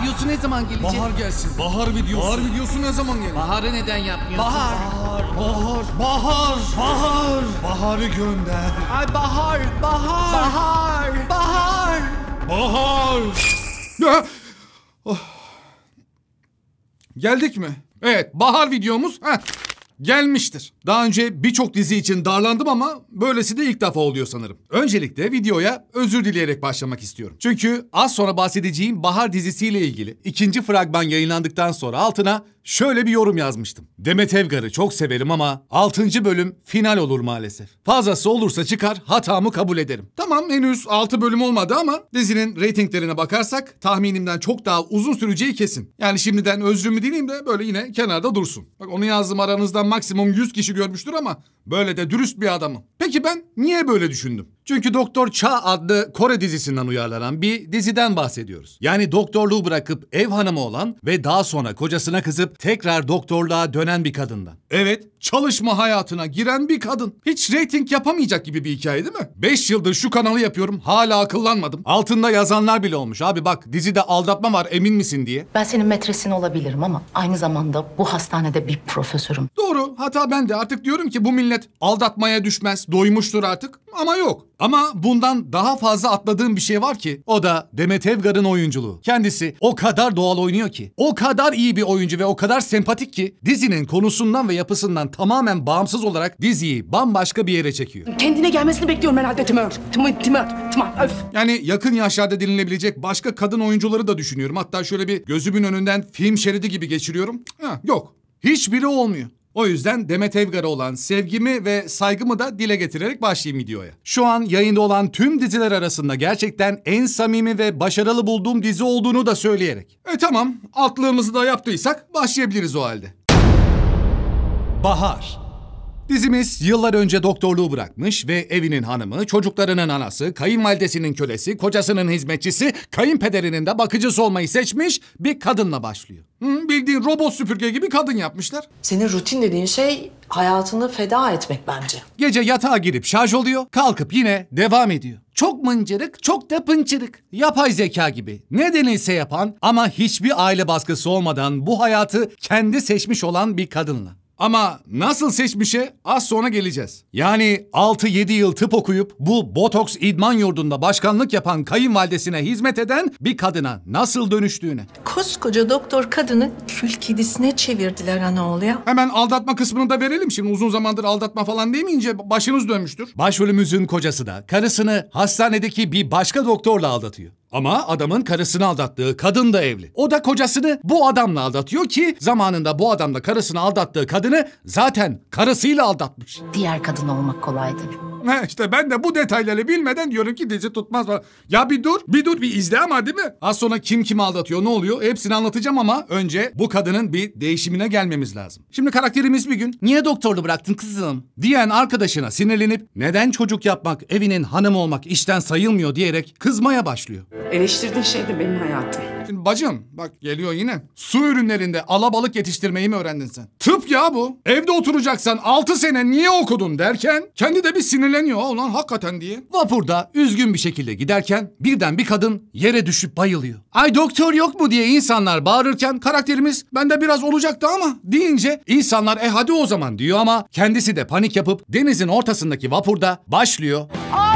videosu ne zaman gelecek? Bahar gelsin. Bahar videosu. Bahar videosu ne zaman gelecek? Bahar'ı neden yapmıyorsun? Bahar. Bahar. Bahar. Bahar. Bahar. Bahar'ı gönder. Ay Bahar. Bahar. Bahar. Bahar. Bahar. Ya. Oh. Geldik mi? Evet. Bahar videomuz. Heh gelmiştir. Daha önce birçok dizi için darlandım ama böylesi de ilk defa oluyor sanırım. Öncelikle videoya özür dileyerek başlamak istiyorum. Çünkü az sonra bahsedeceğim Bahar dizisiyle ilgili ikinci fragman yayınlandıktan sonra altına Şöyle bir yorum yazmıştım. Demet Evgar'ı çok severim ama 6. bölüm final olur maalesef. Fazlası olursa çıkar hatamı kabul ederim. Tamam henüz 6 bölüm olmadı ama dizinin reytinglerine bakarsak tahminimden çok daha uzun süreceği kesin. Yani şimdiden özrümü dileyim de böyle yine kenarda dursun. Bak onu yazdım aranızdan maksimum 100 kişi görmüştür ama böyle de dürüst bir adamım. Peki ben niye böyle düşündüm? Çünkü Doktor Cha adlı Kore dizisinden uyarlanan bir diziden bahsediyoruz. Yani doktorluğu bırakıp ev hanımı olan ve daha sonra kocasına kızıp tekrar doktorluğa dönen bir kadından. Evet, çalışma hayatına giren bir kadın. Hiç reyting yapamayacak gibi bir hikaye değil mi? Beş yıldır şu kanalı yapıyorum, hala akıllanmadım. Altında yazanlar bile olmuş. Abi bak dizide aldatma var emin misin diye. Ben senin metresin olabilirim ama aynı zamanda bu hastanede bir profesörüm. Doğru, hata ben de artık diyorum ki bu millet aldatmaya düşmez, doymuştur artık ama yok. Ama bundan daha fazla atladığım bir şey var ki o da Demet Evgar'ın oyunculuğu. Kendisi o kadar doğal oynuyor ki, o kadar iyi bir oyuncu ve o kadar sempatik ki dizinin konusundan ve yapısından tamamen bağımsız olarak diziyi bambaşka bir yere çekiyor. Kendine gelmesini bekliyorum herhalde Timur. Timur, Timur, Timur, öf. Yani yakın yaşlarda dinlenebilecek başka kadın oyuncuları da düşünüyorum. Hatta şöyle bir gözümün önünden film şeridi gibi geçiriyorum. Ha, yok, hiçbiri olmuyor. O yüzden Demet Evgar'a olan sevgimi ve saygımı da dile getirerek başlayayım videoya. Şu an yayında olan tüm diziler arasında gerçekten en samimi ve başarılı bulduğum dizi olduğunu da söyleyerek. E tamam, altlığımızı da yaptıysak başlayabiliriz o halde. Bahar Bizimiz yıllar önce doktorluğu bırakmış ve evinin hanımı, çocuklarının anası, kayınvalidesinin kölesi, kocasının hizmetçisi, kayınpederinin de bakıcısı olmayı seçmiş bir kadınla başlıyor. Hı, bildiğin robot süpürge gibi kadın yapmışlar. Senin rutin dediğin şey hayatını feda etmek bence. Gece yatağa girip şarj oluyor, kalkıp yine devam ediyor. Çok mıncırık, çok da pınçırık. Yapay zeka gibi ne denilse yapan ama hiçbir aile baskısı olmadan bu hayatı kendi seçmiş olan bir kadınla. Ama nasıl seçmişe az sonra geleceğiz. Yani 6-7 yıl tıp okuyup bu botoks idman yurdunda başkanlık yapan kayınvalidesine hizmet eden bir kadına nasıl dönüştüğüne. Koskoca doktor kadını kül kedisine çevirdiler anaoğlu ya. Hemen aldatma kısmını da verelim şimdi uzun zamandır aldatma falan demeyince başınız dönmüştür. Başrolümüzün kocası da karısını hastanedeki bir başka doktorla aldatıyor. Ama adamın karısını aldattığı kadın da evli. O da kocasını bu adamla aldatıyor ki zamanında bu adamla karısını aldattığı kadını zaten karısıyla aldatmış. Diğer kadın olmak kolaydır. Ha işte ben de bu detayları bilmeden diyorum ki dizi tutmaz falan. Ya bir dur, bir dur bir izle ama değil mi? Az sonra kim kimi aldatıyor, ne oluyor hepsini anlatacağım ama önce bu kadının bir değişimine gelmemiz lazım. Şimdi karakterimiz bir gün niye doktorlu bıraktın kızım diyen arkadaşına sinirlenip neden çocuk yapmak, evinin hanım olmak işten sayılmıyor diyerek kızmaya başlıyor. Eleştirdiğin şey de benim hayatım. Şimdi bacım bak geliyor yine. Su ürünlerinde alabalık yetiştirmeyi mi öğrendin sen? Tıp ya bu. Evde oturacaksan 6 sene niye okudun derken kendi de bir sinirleniyor "Aa, ulan hakikaten diye. Vapurda üzgün bir şekilde giderken birden bir kadın yere düşüp bayılıyor. Ay doktor yok mu diye insanlar bağırırken karakterimiz bende biraz olacaktı ama deyince insanlar e hadi o zaman diyor ama kendisi de panik yapıp denizin ortasındaki vapurda başlıyor. Aa!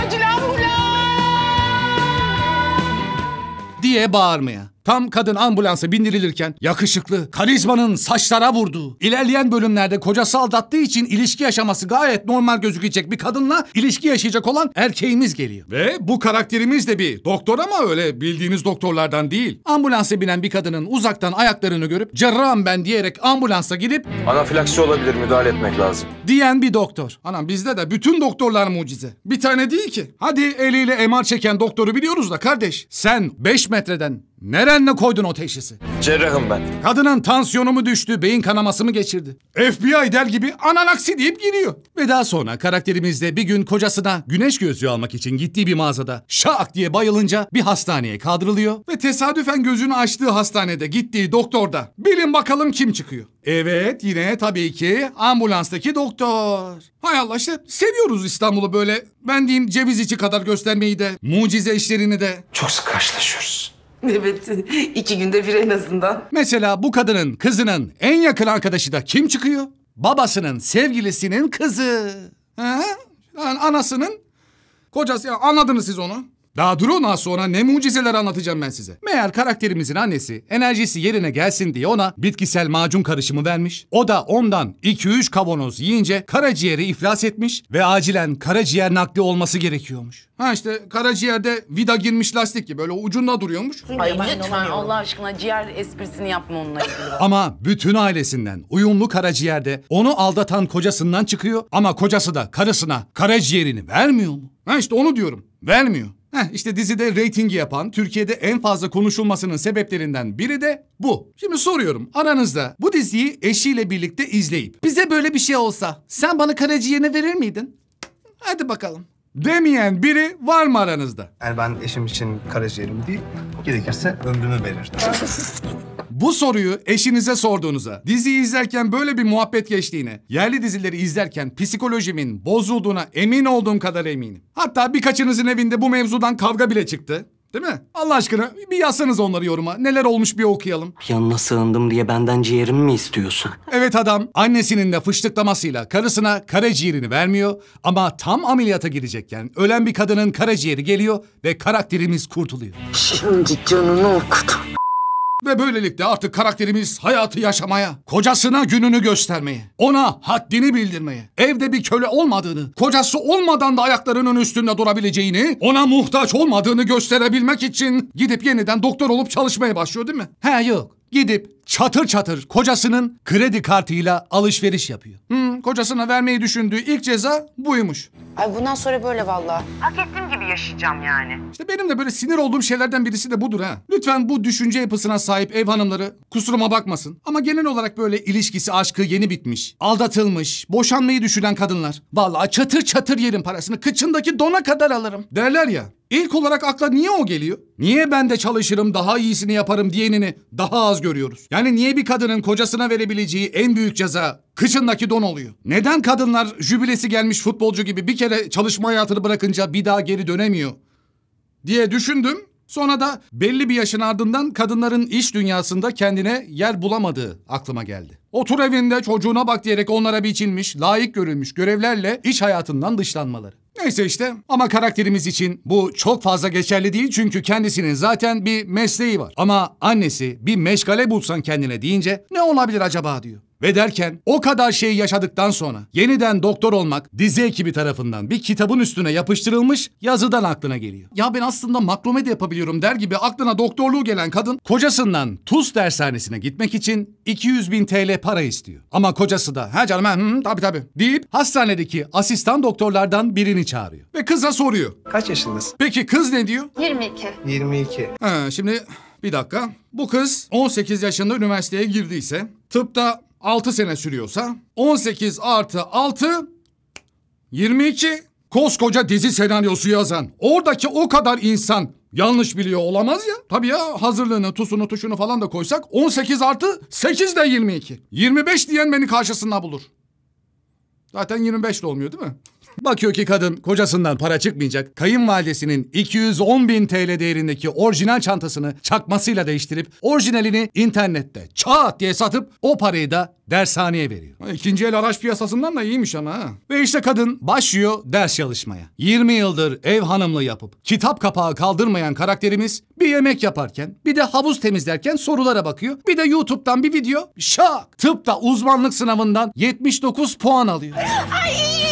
आती है बाहर में Tam kadın ambulansa bindirilirken yakışıklı, karizmanın saçlara vurduğu, ilerleyen bölümlerde kocası aldattığı için ilişki yaşaması gayet normal gözükecek bir kadınla ilişki yaşayacak olan erkeğimiz geliyor. Ve bu karakterimiz de bir doktor ama öyle bildiğiniz doktorlardan değil. Ambulansa binen bir kadının uzaktan ayaklarını görüp cerrahım ben diyerek ambulansa gidip Anafilaksi olabilir müdahale etmek lazım. diyen bir doktor. Anam bizde de bütün doktorlar mucize. Bir tane değil ki. Hadi eliyle MR çeken doktoru biliyoruz da kardeş. Sen 5 metreden Nerenle koydun o teşhisi? Cerrahım ben. Kadının tansiyonu mu düştü, beyin kanaması mı geçirdi? FBI der gibi ananaksi deyip giriyor. Ve daha sonra karakterimizde bir gün kocasına güneş gözlüğü almak için gittiği bir mağazada şak diye bayılınca bir hastaneye kaldırılıyor. Ve tesadüfen gözünü açtığı hastanede gittiği doktor da bilin bakalım kim çıkıyor. Evet yine tabii ki ambulanstaki doktor. Hay Allah işte seviyoruz İstanbul'u böyle ben diyeyim ceviz içi kadar göstermeyi de mucize işlerini de. Çok sık karşılaşıyoruz. Evet, iki günde bir en azından. Mesela bu kadının kızının en yakın arkadaşı da kim çıkıyor? Babasının sevgilisinin kızı. Ha? Yani anasının kocası. Ya anladınız siz onu. Daha durun az sonra ne mucizeler anlatacağım ben size. Meğer karakterimizin annesi enerjisi yerine gelsin diye ona bitkisel macun karışımı vermiş. O da ondan 2-3 kavanoz yiyince karaciğeri iflas etmiş ve acilen karaciğer nakli olması gerekiyormuş. Ha işte karaciğerde vida girmiş lastik gibi böyle ucunda duruyormuş. Ay lütfen Allah aşkına ciğer esprisini yapma onunla ilgili. Ama bütün ailesinden uyumlu karaciğerde onu aldatan kocasından çıkıyor ama kocası da karısına karaciğerini vermiyor mu? Ha işte onu diyorum vermiyor. Heh, işte dizide reytingi yapan, Türkiye'de en fazla konuşulmasının sebeplerinden biri de bu. Şimdi soruyorum, aranızda bu diziyi eşiyle birlikte izleyip... Bize böyle bir şey olsa sen bana karaciğerini verir miydin? Hadi bakalım. Demeyen biri var mı aranızda? Yani ben eşim için karaciğerimi değil, gerekirse ömrümü verirdim. Bu soruyu eşinize sorduğunuza, dizi izlerken böyle bir muhabbet geçtiğine, yerli dizileri izlerken psikolojimin bozulduğuna emin olduğum kadar eminim. Hatta birkaçınızın evinde bu mevzudan kavga bile çıktı. Değil mi? Allah aşkına bir yazsanız onları yoruma. Neler olmuş bir okuyalım. Yanına sığındım diye benden ciğerimi mi istiyorsun? Evet adam annesinin de fıştıklamasıyla karısına karaciğerini vermiyor. Ama tam ameliyata girecekken ölen bir kadının karaciğeri geliyor ve karakterimiz kurtuluyor. Şimdi canını okudum. Ve böylelikle artık karakterimiz hayatı yaşamaya, kocasına gününü göstermeye, ona haddini bildirmeye, evde bir köle olmadığını, kocası olmadan da ayaklarının üstünde durabileceğini, ona muhtaç olmadığını gösterebilmek için gidip yeniden doktor olup çalışmaya başlıyor değil mi? He yok. Gidip çatır çatır kocasının kredi kartıyla alışveriş yapıyor. Hı, kocasına vermeyi düşündüğü ilk ceza buymuş. Ay bundan sonra böyle vallahi. Hak ettim yaşayacağım yani. İşte benim de böyle sinir olduğum şeylerden birisi de budur ha. Lütfen bu düşünce yapısına sahip ev hanımları kusuruma bakmasın. Ama genel olarak böyle ilişkisi, aşkı yeni bitmiş, aldatılmış, boşanmayı düşünen kadınlar. Vallahi çatır çatır yerim parasını, kıçındaki dona kadar alırım. Derler ya, İlk olarak akla niye o geliyor? Niye ben de çalışırım, daha iyisini yaparım diyenini daha az görüyoruz? Yani niye bir kadının kocasına verebileceği en büyük ceza kışındaki don oluyor? Neden kadınlar jübilesi gelmiş futbolcu gibi bir kere çalışma hayatını bırakınca bir daha geri dönemiyor? Diye düşündüm. Sonra da belli bir yaşın ardından kadınların iş dünyasında kendine yer bulamadığı aklıma geldi. Otur evinde çocuğuna bak diyerek onlara biçilmiş, layık görülmüş görevlerle iş hayatından dışlanmaları. Neyse işte ama karakterimiz için bu çok fazla geçerli değil çünkü kendisinin zaten bir mesleği var. Ama annesi bir meşgale bulsan kendine deyince ne olabilir acaba diyor. Ve derken o kadar şeyi yaşadıktan sonra yeniden doktor olmak dizi ekibi tarafından bir kitabın üstüne yapıştırılmış yazıdan aklına geliyor. Ya ben aslında makrome de yapabiliyorum der gibi aklına doktorluğu gelen kadın kocasından Tuz dershanesine gitmek için 200 bin TL para istiyor. Ama kocası da ha canım ha, hı, tabii deyip hastanedeki asistan doktorlardan birini çağırıyor. Ve kıza soruyor. Kaç yaşındasın? Peki kız ne diyor? 22. 22. Ha, şimdi bir dakika. Bu kız 18 yaşında üniversiteye girdiyse tıpta 6 sene sürüyorsa 18 artı 6 22 koskoca dizi senaryosu yazan oradaki o kadar insan yanlış biliyor olamaz ya. Tabii ya hazırlığını tusunu tuşunu falan da koysak 18 artı 8 de 22. 25 diyen beni karşısında bulur. Zaten 25 de olmuyor değil mi? Bakıyor ki kadın kocasından para çıkmayacak. Kayınvalidesinin 210 bin TL değerindeki orijinal çantasını çakmasıyla değiştirip orijinalini internette çat diye satıp o parayı da dershaneye veriyor. İkinci el araç piyasasından da iyiymiş ama ha. Ve işte kadın başlıyor ders çalışmaya. 20 yıldır ev hanımlığı yapıp kitap kapağı kaldırmayan karakterimiz bir yemek yaparken bir de havuz temizlerken sorulara bakıyor. Bir de YouTube'dan bir video şak tıpta uzmanlık sınavından 79 puan alıyor. Ay!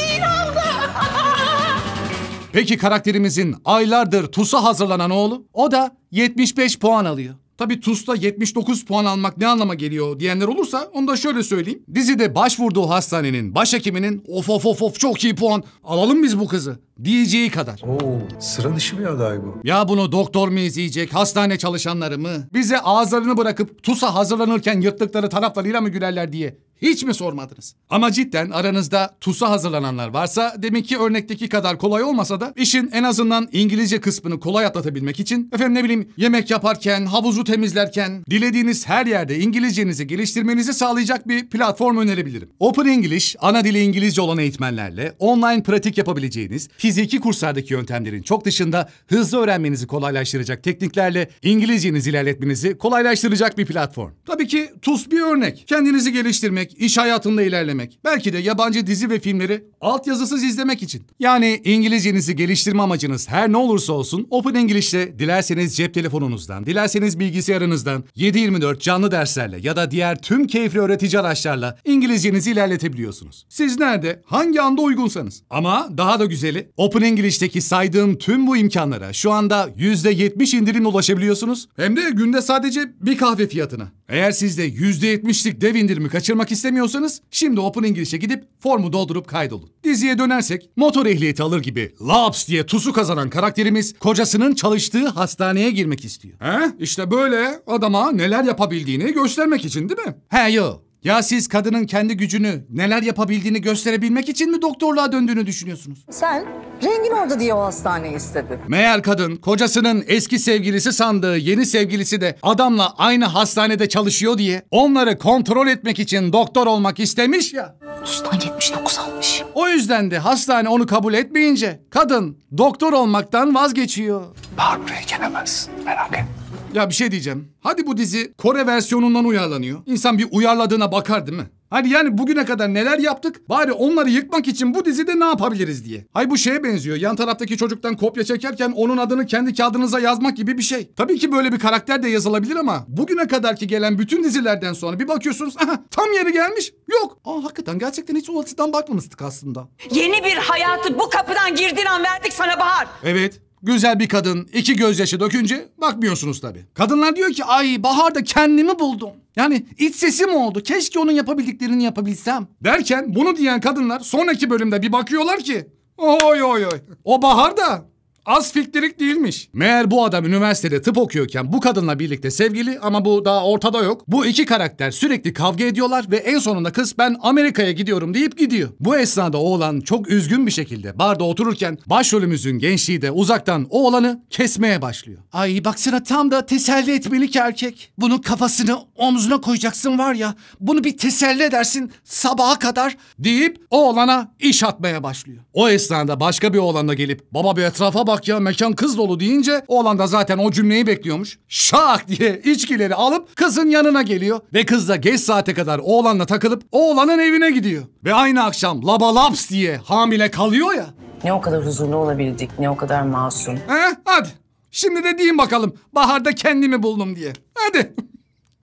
Peki karakterimizin aylardır TUS'a hazırlanan oğlu? O da 75 puan alıyor. Tabii TUS'ta 79 puan almak ne anlama geliyor diyenler olursa onu da şöyle söyleyeyim. Dizide başvurduğu hastanenin başhekiminin of of of of çok iyi puan alalım biz bu kızı diyeceği kadar. Oo, sıra dışı bir aday bu. Ya bunu doktor mu izleyecek, hastane çalışanları mı? Bize ağızlarını bırakıp TUS'a hazırlanırken yırttıkları taraflarıyla mı gülerler diye hiç mi sormadınız? Ama cidden aranızda TUS'a hazırlananlar varsa demek ki örnekteki kadar kolay olmasa da işin en azından İngilizce kısmını kolay atlatabilmek için efendim ne bileyim yemek yaparken, havuzu temizlerken dilediğiniz her yerde İngilizcenizi geliştirmenizi sağlayacak bir platform önerebilirim. Open English ana dili İngilizce olan eğitmenlerle online pratik yapabileceğiniz fiziki kurslardaki yöntemlerin çok dışında hızlı öğrenmenizi kolaylaştıracak tekniklerle İngilizcenizi ilerletmenizi kolaylaştıracak bir platform. Tabii ki TUS bir örnek. Kendinizi geliştirmek öğrenmek, iş hayatında ilerlemek. Belki de yabancı dizi ve filmleri altyazısız izlemek için. Yani İngilizcenizi geliştirme amacınız her ne olursa olsun Open English'te dilerseniz cep telefonunuzdan, dilerseniz bilgisayarınızdan 7-24 canlı derslerle ya da diğer tüm keyifli öğretici araçlarla İngilizcenizi ilerletebiliyorsunuz. Siz nerede, hangi anda uygunsanız. Ama daha da güzeli Open English'teki saydığım tüm bu imkanlara şu anda %70 indirimle ulaşabiliyorsunuz. Hem de günde sadece bir kahve fiyatına. Eğer siz de %70'lik dev indirimi kaçırmak istemiyorsanız şimdi Open English'e gidip formu doldurup kaydolun. Diziye dönersek motor ehliyeti alır gibi Labs diye tusu kazanan karakterimiz kocasının çalıştığı hastaneye girmek istiyor. He? İşte böyle adama neler yapabildiğini göstermek için değil mi? He yo. Ya siz kadının kendi gücünü, neler yapabildiğini gösterebilmek için mi doktorluğa döndüğünü düşünüyorsunuz? Sen rengin orada diye o hastaneyi istedin. Meğer kadın kocasının eski sevgilisi sandığı yeni sevgilisi de adamla aynı hastanede çalışıyor diye onları kontrol etmek için doktor olmak istemiş ya. Ustan 79 almış. O yüzden de hastane onu kabul etmeyince kadın doktor olmaktan vazgeçiyor. Bahar buraya gelemez. Merak etme. Ya bir şey diyeceğim. Hadi bu dizi Kore versiyonundan uyarlanıyor. İnsan bir uyarladığına bakar değil mi? Hani yani bugüne kadar neler yaptık? Bari onları yıkmak için bu dizide ne yapabiliriz diye. Hay bu şeye benziyor. Yan taraftaki çocuktan kopya çekerken onun adını kendi kağıdınıza yazmak gibi bir şey. Tabii ki böyle bir karakter de yazılabilir ama bugüne kadarki gelen bütün dizilerden sonra bir bakıyorsunuz aha, tam yeri gelmiş. Yok. Aa hakikaten gerçekten hiç o açıdan bakmamıştık aslında. Yeni bir hayatı bu kapıdan girdiğin an verdik sana Bahar. Evet. Güzel bir kadın iki gözyaşı dökünce bakmıyorsunuz tabii. Kadınlar diyor ki ay baharda kendimi buldum. Yani iç sesim oldu. Keşke onun yapabildiklerini yapabilsem. Derken bunu diyen kadınlar sonraki bölümde bir bakıyorlar ki Oy oy oy. O bahar da Az fikrilik değilmiş. Meğer bu adam üniversitede tıp okuyorken bu kadınla birlikte sevgili ama bu daha ortada yok. Bu iki karakter sürekli kavga ediyorlar ve en sonunda kız ben Amerika'ya gidiyorum deyip gidiyor. Bu esnada oğlan çok üzgün bir şekilde barda otururken başrolümüzün gençliği de uzaktan oğlanı kesmeye başlıyor. Ay baksana tam da teselli etmeli ki erkek. Bunun kafasını omzuna koyacaksın var ya bunu bir teselli edersin sabaha kadar deyip oğlana iş atmaya başlıyor. O esnada başka bir oğlan da gelip baba bir etrafa bak salak ya mekan kız dolu deyince oğlan da zaten o cümleyi bekliyormuş. Şak diye içkileri alıp kızın yanına geliyor ve kız da geç saate kadar oğlanla takılıp oğlanın evine gidiyor. Ve aynı akşam labalaps diye hamile kalıyor ya. Ne o kadar huzurlu olabildik, ne o kadar masum. He hadi şimdi de deyin bakalım baharda kendimi buldum diye. Hadi.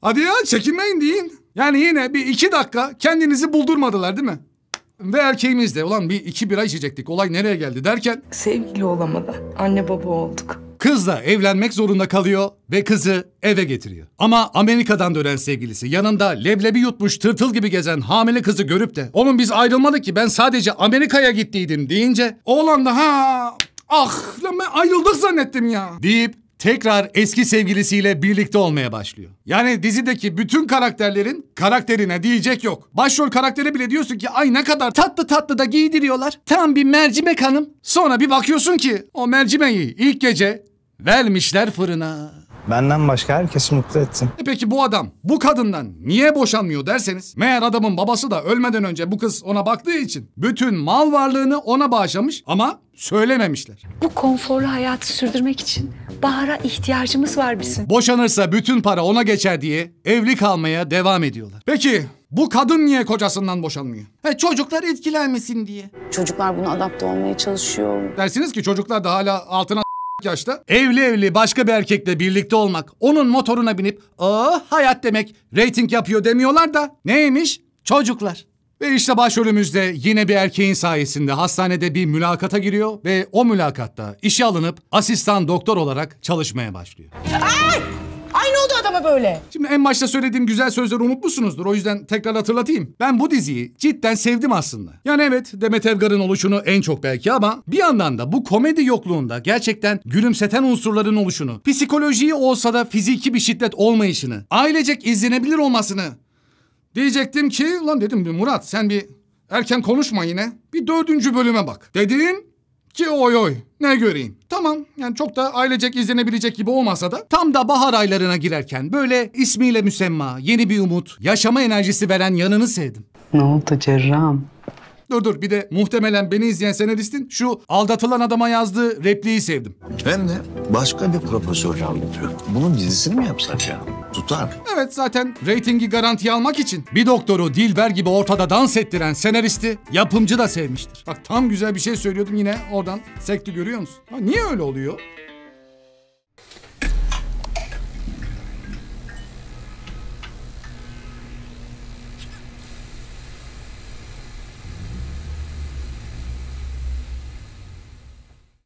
hadi ya çekinmeyin deyin. Yani yine bir iki dakika kendinizi buldurmadılar değil mi? ve erkeğimiz de ulan bir iki bira içecektik olay nereye geldi derken... Sevgili olamadı. Anne baba olduk. Kızla evlenmek zorunda kalıyor ve kızı eve getiriyor. Ama Amerika'dan dönen sevgilisi yanında leblebi yutmuş tırtıl gibi gezen hamile kızı görüp de onun biz ayrılmadık ki ben sadece Amerika'ya gittiydim deyince oğlan da ha ah lan ben ayrıldık zannettim ya deyip tekrar eski sevgilisiyle birlikte olmaya başlıyor. Yani dizideki bütün karakterlerin karakterine diyecek yok. Başrol karakteri bile diyorsun ki ay ne kadar tatlı tatlı da giydiriyorlar. Tam bir mercimek hanım. Sonra bir bakıyorsun ki o mercimeği ilk gece vermişler fırına. Benden başka herkesi mutlu ettim. E peki bu adam bu kadından niye boşanmıyor derseniz meğer adamın babası da ölmeden önce bu kız ona baktığı için bütün mal varlığını ona bağışlamış ama söylememişler. Bu konforlu hayatı sürdürmek için Bahar'a ihtiyacımız var bizim. Boşanırsa bütün para ona geçer diye evli kalmaya devam ediyorlar. Peki bu kadın niye kocasından boşanmıyor? He, çocuklar etkilenmesin diye. Çocuklar buna adapte olmaya çalışıyor. Dersiniz ki çocuklar da hala altına yaşta evli evli başka bir erkekle birlikte olmak, onun motoruna binip ah hayat demek, reyting yapıyor demiyorlar da neymiş? Çocuklar. Ve işte başrolümüzde yine bir erkeğin sayesinde hastanede bir mülakata giriyor ve o mülakatta işe alınıp asistan doktor olarak çalışmaya başlıyor. Ay! oldu adama böyle? Şimdi en başta söylediğim güzel sözleri unutmuşsunuzdur. O yüzden tekrar hatırlatayım. Ben bu diziyi cidden sevdim aslında. Yani evet Demet Evgar'ın oluşunu en çok belki ama bir yandan da bu komedi yokluğunda gerçekten gülümseten unsurların oluşunu, psikolojiyi olsa da fiziki bir şiddet olmayışını, ailecek izlenebilir olmasını diyecektim ki lan dedim Murat sen bir erken konuşma yine bir dördüncü bölüme bak. Dedim ki oy oy ne göreyim. Tamam yani çok da ailecek izlenebilecek gibi olmasa da tam da bahar aylarına girerken böyle ismiyle müsemma, yeni bir umut, yaşama enerjisi veren yanını sevdim. Ne oldu cerrahım? Dur dur bir de muhtemelen beni izleyen senaristin şu aldatılan adama yazdığı repliği sevdim. Hem de başka bir profesör anlatıyor. Bunun dizisini mi yapsak ya? tutar. Evet zaten reytingi garanti almak için bir doktoru Dilber gibi ortada dans ettiren senaristi yapımcı da sevmiştir. Bak tam güzel bir şey söylüyordum yine oradan sekti görüyor musun? Ha, niye öyle oluyor?